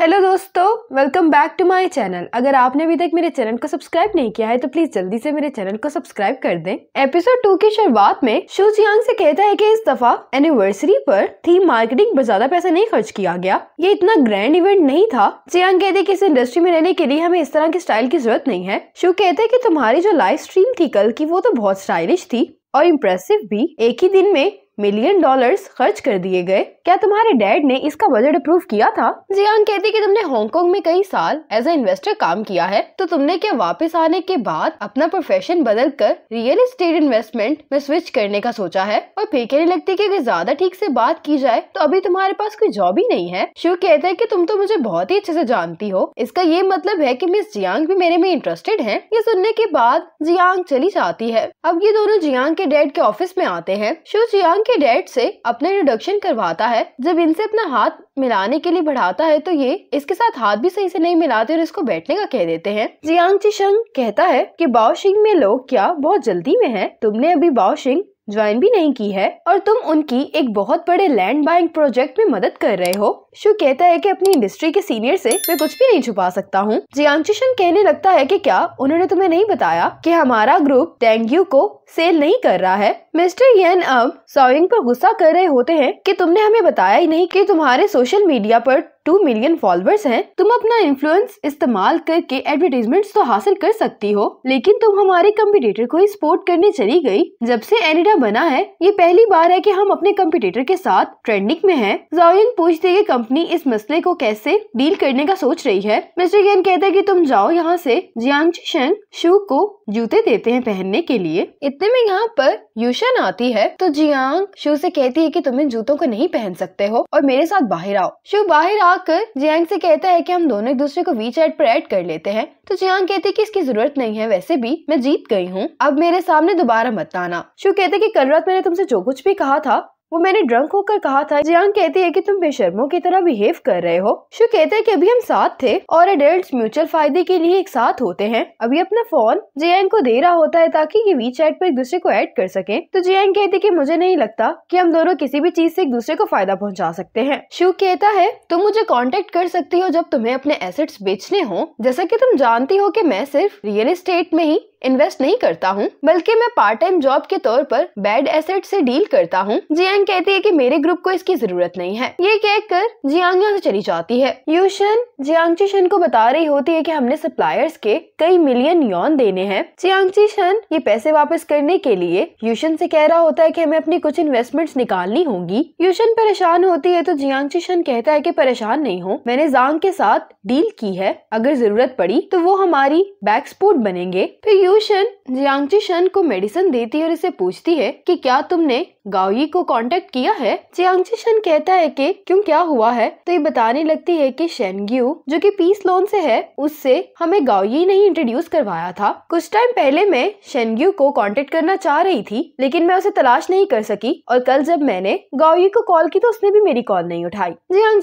hello दोस्तों welcome back to my channel अगर आपने अभी तक मेरे चैनल को सब्सक्राइब नहीं किया है तो प्लीज जल्दी से मेरे चैनल को सब्सक्राइब कर दें एपिसोड टू की शुरुआत में शू चियांग से कहता है कि इस दफा एनिवर्सरी पर थीम मार्केटिंग पर ज्यादा पैसा नहीं खर्च किया गया ये इतना ग्रैंड इवेंट नहीं था जियांग कहते की इस इंडस्ट्री में रहने के लिए हमें इस तरह की स्टाइल की जरूरत नहीं है शू कहते की तुम्हारी जो लाइव स्ट्रीम थी कल की वो तो बहुत स्टाइलिश थी और इम्प्रेसिव भी एक ही दिन में मिलियन डॉलर्स खर्च कर दिए गए क्या तुम्हारे डैड ने इसका बजट अप्रूव किया था जियांग कहती कि तुमने हांगकांग में कई साल एज ए इन्वेस्टर काम किया है तो तुमने क्या वापस आने के बाद अपना प्रोफेशन बदल कर रियल इस्टेट इन्वेस्टमेंट में स्विच करने का सोचा है और फिर कहने लगती की अगर ज्यादा ठीक से बात की जाए तो अभी तुम्हारे पास कोई जॉब ही नहीं है शिव कहते है की तुम तो मुझे बहुत ही अच्छे से जानती हो इसका ये मतलब है की मिस जियांग भी मेरे में इंटरेस्टेड है ये सुनने के बाद जियांग चली जाती है अब ये दोनों जियांग के डैड के ऑफिस में आते हैं शिव जियांग के डैड से अपना इंट्रोडक्शन करवाता है जब इनसे अपना हाथ मिलाने के लिए बढ़ाता है तो ये इसके साथ हाथ भी सही से नहीं मिलाते और इसको बैठने का कह देते हैं जियांग चिशंग कहता है कि बाओशिंग में लोग क्या बहुत जल्दी में है तुमने अभी बाओशिंग ज्वाइन भी नहीं की है और तुम उनकी एक बहुत बड़े लैंड बाइंग प्रोजेक्ट में मदद कर रहे हो शु कहता है कि अपनी इंडस्ट्री के सीनियर से मैं कुछ भी नहीं छुपा सकता हूँ जियांगशन कहने लगता है कि क्या उन्होंने तुम्हें नहीं बताया कि हमारा ग्रुप डेंगू को सेल नहीं कर रहा है मिस्टर येन अब सोइंग पर गुस्सा कर रहे होते हैं कि तुमने हमें बताया ही नहीं कि तुम्हारे सोशल मीडिया पर 2 मिलियन फॉलोअर्स हैं तुम अपना इन्फ्लुएंस इस्तेमाल करके एडवर्टीजमेंट तो हासिल कर सकती हो लेकिन तुम हमारे कम्पिटेटर को सपोर्ट करने चली गयी जब ऐसी एनिडा बना है ये पहली बार है की हम अपने कम्पिटेटर के साथ ट्रेंडिंग में है जाओयन पूछते की कंपनी इस मसले को कैसे डील करने का सोच रही है मिस्टर गेन कहता है की तुम जाओ यहाँ ऐसी जियांग शेंग शू को जूते देते हैं पहनने के लिए इतने में यहाँ पर यूशन आती है तो जियांग शू से कहती है कि इन जूतों को नहीं पहन सकते हो और मेरे साथ बाहर आओ शू बाहर आ आकर जियांग से कहता है कि हम दोनों एक दूसरे को वी चैट पर ऐड कर लेते हैं तो जियांग कहती है कि इसकी जरूरत नहीं है वैसे भी मैं जीत गई हूँ अब मेरे सामने दोबारा मत आना शू कहते कि कल रात मैंने तुमसे जो कुछ भी कहा था वो मैंने ड्रंक होकर कहा था जियांग कहती है कि तुम बेशर्मों की तरह बिहेव कर रहे हो शु कहते हैं कि अभी हम साथ थे और एडल्ट म्यूचुअल फायदे के लिए एक साथ होते हैं अभी अपना फोन जियांग को दे रहा होता है ताकि ये वी चैट पर एक दूसरे को ऐड कर सके तो जियांग कहते की मुझे नहीं लगता की हम दोनों किसी भी चीज ऐसी एक दूसरे को फायदा पहुँचा सकते हैं शु कहता है तुम मुझे कॉन्टेक्ट कर सकती हो जब तुम्हें अपने एसेट्स बेचने हो जैसा की तुम जानती हो की मैं सिर्फ रियल इस्टेट में ही इन्वेस्ट नहीं करता हूँ बल्कि मैं पार्ट टाइम जॉब के तौर पर बैड एसेट से डील करता हूँ जियांग कहती है कि मेरे ग्रुप को इसकी जरूरत नहीं है ये कहकर जियांग यहाँ से चली जाती है यूशन जियांगची शन को बता रही होती है कि हमने सप्लायर्स के कई मिलियन यौन देने हैं जियांगची शन ये पैसे वापस करने के लिए यूशन से कह रहा होता है कि हमें अपनी कुछ इन्वेस्टमेंट्स निकालनी होगी यूशन परेशान होती है तो जियांगची शन कहता है कि परेशान नहीं हो मैंने जांग के साथ डील की है अगर जरूरत पड़ी तो वो हमारी बैक स्पोर्ट बनेंगे फिर ल्यूशन शन को मेडिसिन देती है और इसे पूछती है कि क्या तुमने गाओयी को कांटेक्ट किया है शन कहता है कि क्यों क्या हुआ है तो ये बताने लगती है कि शेनग्यू जो कि पीस लोन से है उससे हमें गाओयी ने ही इंट्रोड्यूस करवाया था कुछ टाइम पहले मैं शेनग्यू को कांटेक्ट करना चाह रही थी लेकिन मैं उसे तलाश नहीं कर सकी और कल जब मैंने गाओयी को कॉल की तो उसने भी मेरी कॉल नहीं उठाई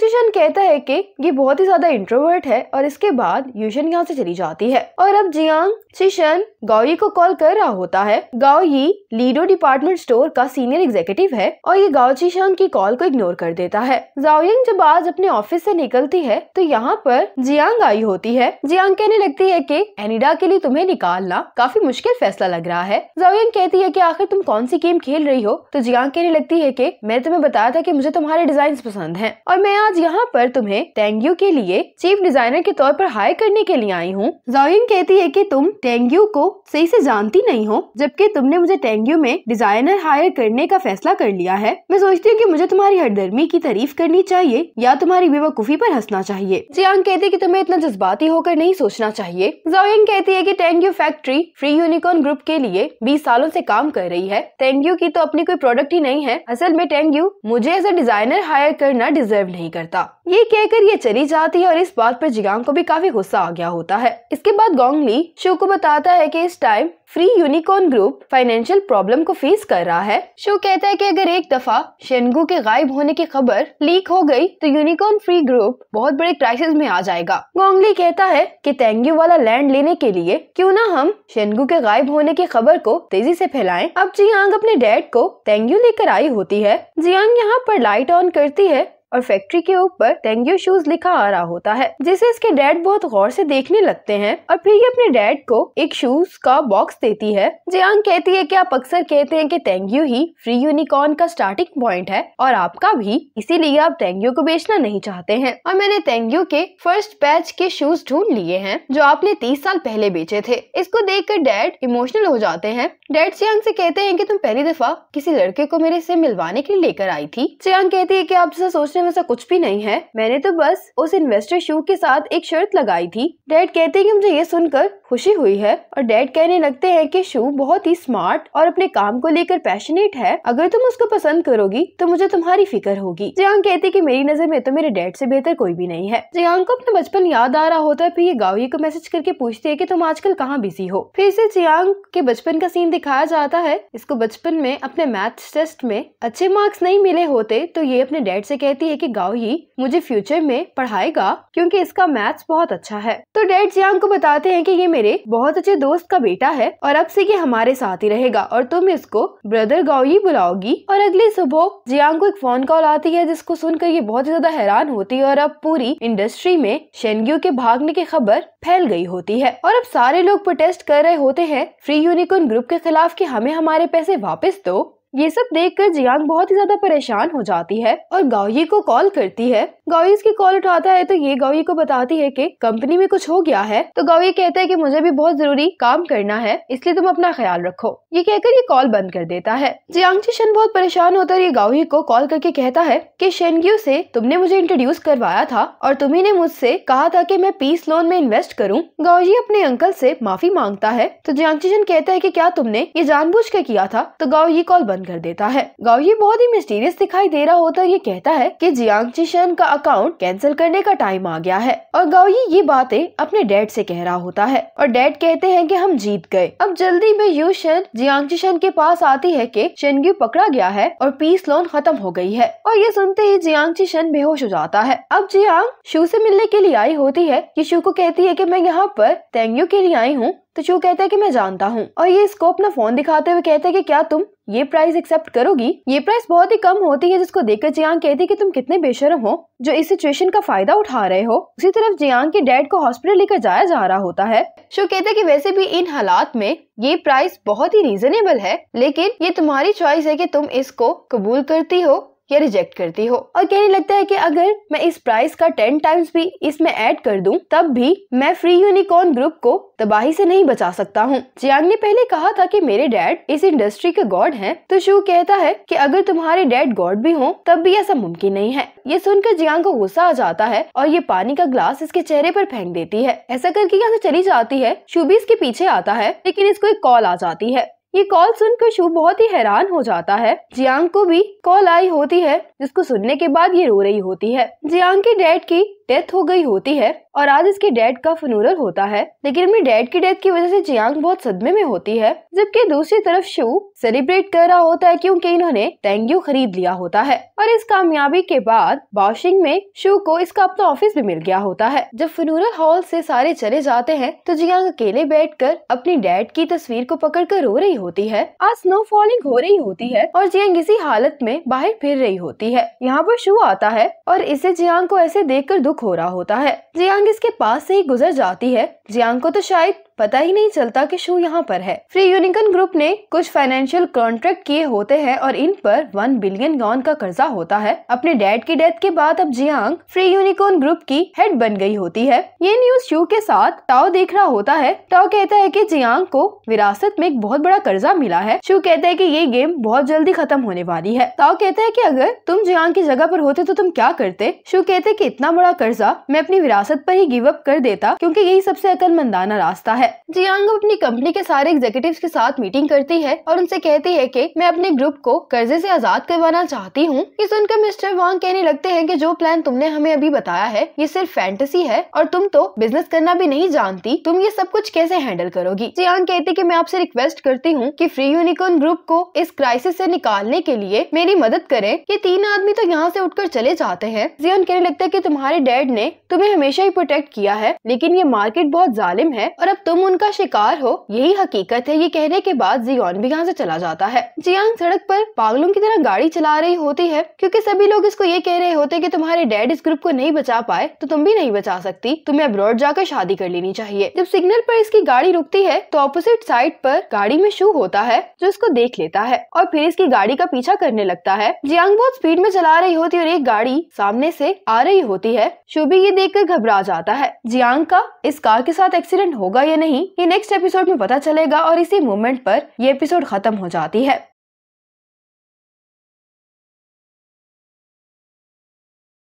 शन कहता है की ये बहुत ही ज्यादा इंट्रोवर्ट है और इसके बाद यूशन यहाँ से चली जाती है और अब जियांग शन गाओई को कॉल कर रहा होता है गाओई लीडो डिपार्टमेंट स्टोर का सीनियर एग्जीक्यूटिव है और ये गाओ चीशान की कॉल को इग्नोर कर देता है जाओयंग जब आज अपने ऑफिस से निकलती है तो यहाँ पर जियांग आई होती है जियांग कहने लगती है कि एनिडा के लिए तुम्हें निकालना काफी मुश्किल फैसला लग रहा है जाओयंग कहती है कि आखिर तुम कौन सी गेम खेल रही हो तो जियांग कहने लगती है कि मैं तुम्हें बताया था कि मुझे तुम्हारे डिजाइन पसंद है और मैं आज यहाँ पर तुम्हें टेंग्यू के लिए चीफ डिजाइनर के तौर पर हायर करने के लिए आई हूँ जाओयंग कहती है की तुम टेंग्यू को सही से जानती नहीं हो जबकि तुमने मुझे टेंग्यू में डिजाइनर हायर करने का फैसला कर लिया है मैं सोचती हूँ की मुझे तुम्हारी हरदर्मी की तारीफ करनी चाहिए या तुम्हारी बेवकूफ़ी पर हंसना चाहिए जियांग कहती है की तुम्हें इतना जज्बाती होकर नहीं सोचना चाहिए जोयंग कहती है की टेंग्यू फैक्ट्री फ्री यूनिकॉर्न ग्रुप के लिए बीस सालों ऐसी काम कर रही है टेंग्यू की तो अपनी कोई प्रोडक्ट ही नहीं है असल में टेंग्यू मुझे एज ए डिजाइनर हायर करना डिजर्व नहीं करता ये कहकर ये चली जाती है और इस बात पर जियांग को भी काफी गुस्सा आ गया होता है इसके बाद गोंगली शो को बताता है की कि इस time free unicorn group financial problem को फेस कर रहा है शो कहता है कि अगर एक दफा शेनगू के गायब होने की खबर लीक हो गई तो यूनिकॉर्न फ्री ग्रुप बहुत बड़े क्राइसिस में आ जाएगा गोंगली कहता है कि तेंगू वाला लैंड लेने के लिए क्यों ना हम शेनगू के गायब होने की खबर को तेजी से फैलाएं अब जियांग अपने डैड को तेंगू लेकर आई होती है जियांग यहाँ पर लाइट ऑन करती है और फैक्ट्री के ऊपर टेंग्यो शूज लिखा आ रहा होता है जिसे इसके डैड बहुत गौर से देखने लगते हैं और फिर ये अपने डैड को एक शूज का बॉक्स देती है जियांग कहती है की आप अक्सर कहते हैं की टेंग्यो ही फ्री यूनिकॉर्न का स्टार्टिंग पॉइंट है और आपका भी इसीलिए आप टेंग्यो को बेचना नहीं चाहते है और मैंने टेंग्यो के फर्स्ट बैच के शूज ढूंढ लिए है जो आपने तीस साल पहले बेचे थे इसको देख कर डैड इमोशनल हो जाते हैं डैड सियांग से कहते हैं की तुम पहली दफा किसी लड़के को मेरे से मिलवाने के लिए लेकर आई थी सियांग कहती है की आप जैसा सोचने वैसा कुछ भी नहीं है मैंने तो बस उस इन्वेस्टर शू के साथ एक शर्त लगाई थी डैड कहते हैं कि मुझे ये सुनकर खुशी हुई है और डैड कहने लगते हैं कि शू बहुत ही स्मार्ट और अपने काम को लेकर पैशनेट है अगर तुम उसको पसंद करोगी तो मुझे तुम्हारी फिक्र होगी जियांग कहती की मेरी नजर में तो मेरे डैड ऐसी बेहतर कोई भी नहीं है जियांग को अपना बचपन याद आ रहा होता है फिर ये गावी को मैसेज करके पूछते है की तुम आजकल कहाँ बिजी हो फिर इसे जियांग के बचपन का सीन दिखाया जाता है इसको बचपन में अपने मैथ टेस्ट में अच्छे मार्क्स नहीं मिले होते तो ये अपने डैड से कहती है कि गाओ ही मुझे फ्यूचर में पढ़ाएगा क्योंकि इसका मैथ्स बहुत अच्छा है तो डेड जियांग को बताते हैं कि ये मेरे बहुत अच्छे दोस्त का बेटा है और अब से ये हमारे साथ ही रहेगा और तुम इसको ब्रदर गाओ ही बुलाओगी और अगली सुबह जियांग को एक फोन कॉल आती है जिसको सुनकर ये बहुत ज्यादा हैरान होती है और अब पूरी इंडस्ट्री में शेनग्यू के भागने की खबर फैल गई होती है और अब सारे लोग प्रोटेस्ट कर रहे होते हैं फ्री यूनिकॉर्न ग्रुप के खिलाफ कि हमें हमारे पैसे वापस दो ये सब देखकर जियांग बहुत ही ज्यादा परेशान हो जाती है और गाओयी को कॉल करती है गाओयी इसकी कॉल उठाता है तो ये गाओयी को बताती है कि कंपनी में कुछ हो गया है तो गाओयी कहता है कि मुझे भी बहुत जरूरी काम करना है इसलिए तुम अपना ख्याल रखो ये कहकर ये कॉल बंद कर देता है जियांग शन बहुत परेशान होता है ये गाओयी को कॉल करके कहता है की शेनग्यू से तुमने मुझे इंट्रोड्यूस करवाया था और तुम्ही ने मुझसे कहा था की मैं पीस लोन में इन्वेस्ट करूँ गाओयी अपने अंकल से माफी मांगता है तो जियांग शन कहता है की क्या तुमने ये जानबूझ कर किया था तो गाओयी कॉल बंद बंद कर देता है गाओ बहुत ही मिस्टीरियस दिखाई दे रहा होता है ये कहता है कि जियांग चिशन का अकाउंट कैंसिल करने का टाइम आ गया है और गाओ ये ये बातें अपने डैड से कह रहा होता है और डैड कहते हैं कि हम जीत गए अब जल्दी में यू शन जियांग चिशन के पास आती है की शेनग्यू पकड़ा गया है और पीस लोन खत्म हो गई है और ये सुनते ही जियांग चिशन बेहोश हो जाता है अब जियांग शू से मिलने के लिए आई होती है कि शू को कहती है कि मैं यहाँ पर तेंगू के लिए आई हूँ तो चू कहता है कि मैं जानता हूँ और ये इसको अपना फोन दिखाते हुए कहते हैं कि क्या तुम ये प्राइस एक्सेप्ट करोगी ये प्राइस बहुत ही कम होती है जिसको देखकर जियांग कहती है कि तुम कितने बेशरम हो जो इस सिचुएशन का फायदा उठा रहे हो उसी तरफ जियांग के डैड को हॉस्पिटल लेकर जाया जा रहा होता है शो कहते हैं कि वैसे भी इन हालात में ये प्राइस बहुत ही रीजनेबल है लेकिन ये तुम्हारी चॉइस है कि तुम इसको कबूल करती हो या रिजेक्ट करती हो और कहने लगता है कि अगर मैं इस प्राइस का टेन टाइम्स भी इसमें ऐड कर दूं तब भी मैं फ्री यूनिकॉर्न ग्रुप को तबाही से नहीं बचा सकता हूँ जियांग ने पहले कहा था कि मेरे डैड इस इंडस्ट्री के गॉड हैं तो शू कहता है कि अगर तुम्हारे डैड गॉड भी हो तब भी ऐसा मुमकिन नहीं है ये सुनकर जियांग को गुस्सा आ जाता है और ये पानी का ग्लास इसके चेहरे पर फेंक देती है ऐसा करके यहाँ से चली जाती है शू भी इसके पीछे आता है लेकिन इसको एक कॉल आ जाती है ये कॉल सुनकर शुभ बहुत ही हैरान हो जाता है जियांग को भी कॉल आई होती है जिसको सुनने के बाद ये रो रही होती है जियांग के डैड की डेथ हो गई होती है और आज इसके डैड का फनूरल होता है लेकिन अपने डैड की डेथ की वजह से जियांग बहुत सदमे में होती है जबकि दूसरी तरफ शिव सेलिब्रेट कर रहा होता है क्योंकि इन्होंने टेंग्यू खरीद लिया होता है और इस कामयाबी के बाद बाउशिंग में शिव को इसका अपना ऑफिस भी मिल गया होता है जब फनूरल हॉल ऐसी सारे चले जाते हैं तो जियांग अकेले कर अपनी डैड की तस्वीर को कर रो रही होती है आज स्नो फॉलिंग हो रही होती है और जियांग इसी हालत में बाहर फिर रही होती है होती है यहाँ पर शू आता है और इसे जियांग को ऐसे देखकर दुख हो रहा होता है जियांग इसके पास से ही गुजर जाती है जियांग को तो शायद पता ही नहीं चलता कि शो यहाँ पर है फ्री यूनिकन ग्रुप ने कुछ फाइनेंशियल कॉन्ट्रैक्ट किए होते हैं और इन पर वन बिलियन गॉन का कर्जा होता है अपने डैड की डेथ के बाद अब जियांग फ्री यूनिकॉन ग्रुप की हेड बन गई होती है ये न्यूज शू के साथ टाओ देख रहा होता है टाओ कहता है की जियांग को विरासत में एक बहुत बड़ा कर्जा मिला है शू कहता है की ये गेम बहुत जल्दी खत्म होने वाली है टाओ कहता है की अगर तुम जियांग की जगह पर होते तो तुम क्या करते शू कहते की इतना बड़ा कर्जा मैं अपनी विरासत पर ही गिव अप कर देता क्यूँकी यही सबसे अकलमंदाना रास्ता है है जियांग अपनी कंपनी के सारे एग्जीक्यूटिव के साथ मीटिंग करती है और उनसे कहती है की मैं अपने ग्रुप को कर्जे ऐसी आजाद करवाना चाहती हूँ ये सुनकर मिस्टर वांग कहने लगते हैं की जो प्लान तुमने हमें अभी बताया है ये सिर्फ फैंटेसी है और तुम तो बिजनेस करना भी नहीं जानती तुम ये सब कुछ कैसे हैंडल करोगी जियांग कहती की मैं आपसे रिक्वेस्ट करती हूँ की फ्री यूनिकॉर्न ग्रुप को इस क्राइसिस ऐसी निकालने के लिए मेरी मदद करे ये तीन आदमी तो यहाँ ऐसी उठकर चले जाते हैं जियांग कहने लगता है की तुम्हारे डैड ने तुम्हें हमेशा ही प्रोटेक्ट किया है लेकिन ये मार्केट बहुत जालिम है और अब तुम तुम उनका शिकार हो यही हकीकत है ये कहने के बाद जियान भी यहाँ से चला जाता है जियान सड़क पर पागलों की तरह गाड़ी चला रही होती है क्योंकि सभी लोग इसको ये कह रहे होते कि तुम्हारे डैड इस ग्रुप को नहीं बचा पाए तो तुम भी नहीं बचा सकती तुम्हें अब्रॉड जाकर शादी कर लेनी चाहिए जब सिग्नल पर इसकी गाड़ी रुकती है तो ऑपोजिट साइड पर गाड़ी में शू होता है जो इसको देख लेता है और फिर इसकी गाड़ी का पीछा करने लगता है जियांग बहुत स्पीड में चला रही होती है और एक गाड़ी सामने से आ रही होती है शू भी ये देखकर घबरा जाता है जियांग का इस कार के साथ एक्सीडेंट होगा या नहीं नहीं ये नेक्स्ट एपिसोड में पता चलेगा और इसी मोमेंट पर ये एपिसोड खत्म हो जाती है